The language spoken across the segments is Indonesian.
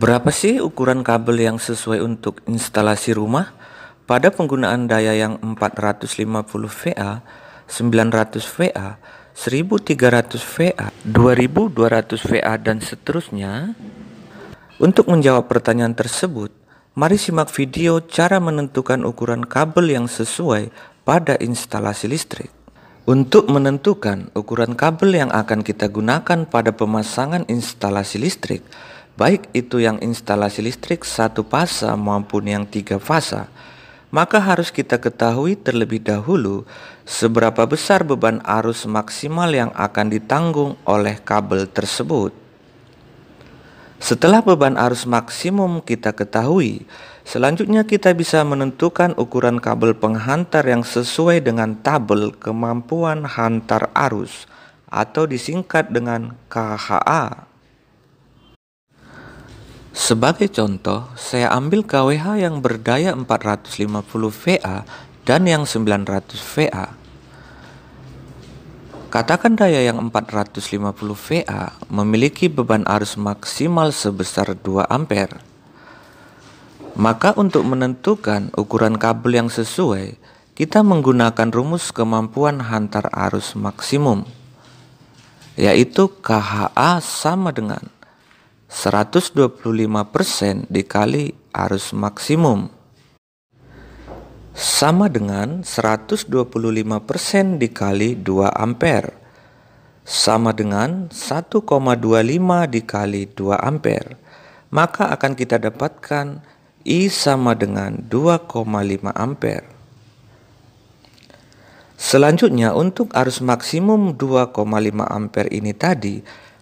Berapa sih ukuran kabel yang sesuai untuk instalasi rumah? Pada penggunaan daya yang 450 VA, 900 VA, 1300 VA, 2200 VA dan seterusnya. Untuk menjawab pertanyaan tersebut, mari simak video cara menentukan ukuran kabel yang sesuai pada instalasi listrik. Untuk menentukan ukuran kabel yang akan kita gunakan pada pemasangan instalasi listrik, baik itu yang instalasi listrik satu fasa maupun yang tiga fasa, maka harus kita ketahui terlebih dahulu seberapa besar beban arus maksimal yang akan ditanggung oleh kabel tersebut. Setelah beban arus maksimum kita ketahui, selanjutnya kita bisa menentukan ukuran kabel penghantar yang sesuai dengan tabel kemampuan hantar arus atau disingkat dengan KHA. Sebagai contoh, saya ambil KWH yang berdaya 450 VA dan yang 900 VA. Katakan daya yang 450 VA memiliki beban arus maksimal sebesar 2 ampere. Maka untuk menentukan ukuran kabel yang sesuai, kita menggunakan rumus kemampuan hantar arus maksimum, yaitu KHA sama dengan 125% dikali arus maksimum sama dengan 125% dikali 2 ampere sama dengan 1,25 dikali 2 ampere maka akan kita dapatkan I sama dengan 2,5 ampere Selanjutnya untuk arus maksimum 2,5 ampere ini tadi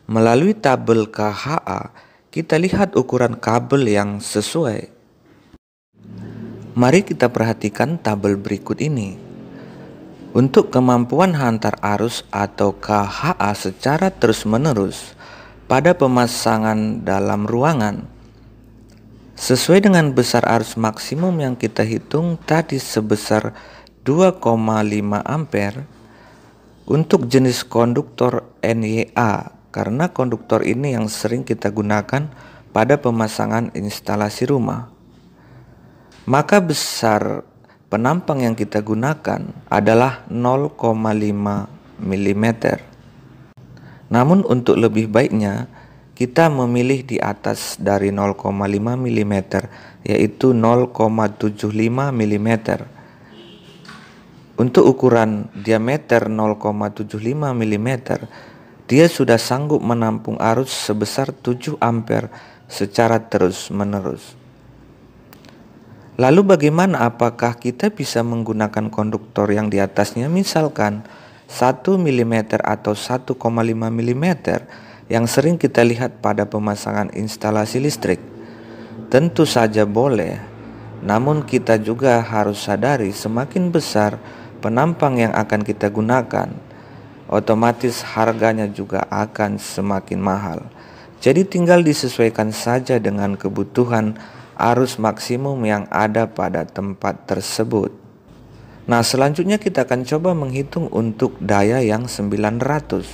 Melalui tabel KHA, kita lihat ukuran kabel yang sesuai. Mari kita perhatikan tabel berikut ini. Untuk kemampuan hantar arus atau KHA secara terus-menerus pada pemasangan dalam ruangan, Sesuai dengan besar arus maksimum yang kita hitung tadi sebesar 2,5 ampere, untuk jenis konduktor NYA karena konduktor ini yang sering kita gunakan pada pemasangan instalasi rumah. Maka besar penampang yang kita gunakan adalah 0,5 mm. Namun untuk lebih baiknya, kita memilih di atas dari 0,5 mm yaitu 0,75 mm. Untuk ukuran diameter 0,75 mm dia sudah sanggup menampung arus sebesar 7 ampere secara terus-menerus. Lalu bagaimana apakah kita bisa menggunakan konduktor yang di atasnya misalkan 1 mm atau 1,5 mm yang sering kita lihat pada pemasangan instalasi listrik? Tentu saja boleh, namun kita juga harus sadari semakin besar penampang yang akan kita gunakan, otomatis harganya juga akan semakin mahal. Jadi tinggal disesuaikan saja dengan kebutuhan arus maksimum yang ada pada tempat tersebut. Nah, selanjutnya kita akan coba menghitung untuk daya yang 900.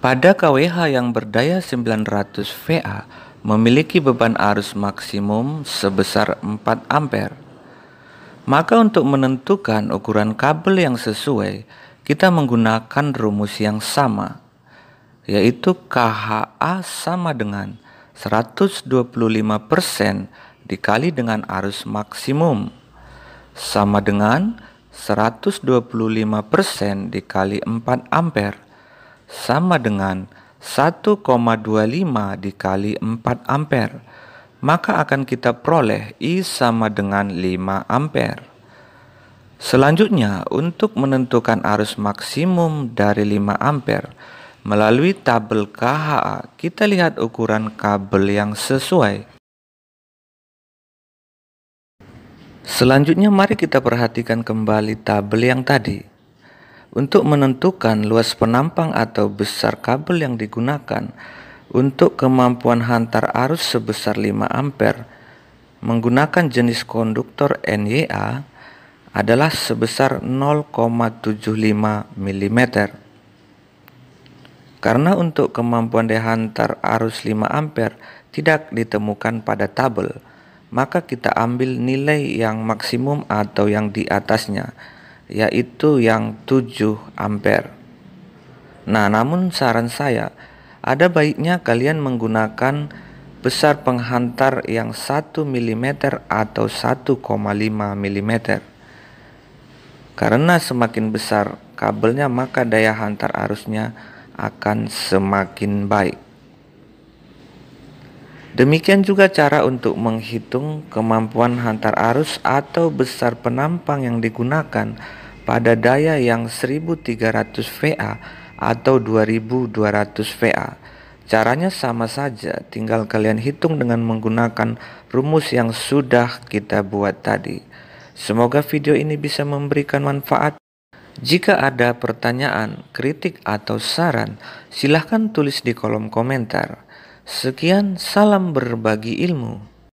Pada KWH yang berdaya 900 VA memiliki beban arus maksimum sebesar 4 ampere. Maka untuk menentukan ukuran kabel yang sesuai, kita menggunakan rumus yang sama, yaitu KHA sama dengan 125% dikali dengan arus maksimum, sama dengan 125% dikali 4 ampere, sama dengan 1,25 dikali 4 ampere, maka akan kita peroleh I sama dengan 5 ampere. Selanjutnya, untuk menentukan arus maksimum dari 5 ampere melalui tabel KHA, kita lihat ukuran kabel yang sesuai. Selanjutnya, mari kita perhatikan kembali tabel yang tadi. Untuk menentukan luas penampang atau besar kabel yang digunakan untuk kemampuan hantar arus sebesar 5 ampere menggunakan jenis konduktor NYA, adalah sebesar 0,75 mm. Karena untuk kemampuan dehantar arus 5 ampere tidak ditemukan pada tabel, maka kita ambil nilai yang maksimum atau yang di atasnya, yaitu yang 7 ampere. Nah, namun saran saya, ada baiknya kalian menggunakan besar penghantar yang 1 mm atau 1,5 mm. Karena semakin besar kabelnya maka daya hantar arusnya akan semakin baik. Demikian juga cara untuk menghitung kemampuan hantar arus atau besar penampang yang digunakan pada daya yang 1300 VA atau 2200 VA. Caranya sama saja, tinggal kalian hitung dengan menggunakan rumus yang sudah kita buat tadi. Semoga video ini bisa memberikan manfaat. Jika ada pertanyaan, kritik, atau saran, silahkan tulis di kolom komentar. Sekian, salam berbagi ilmu.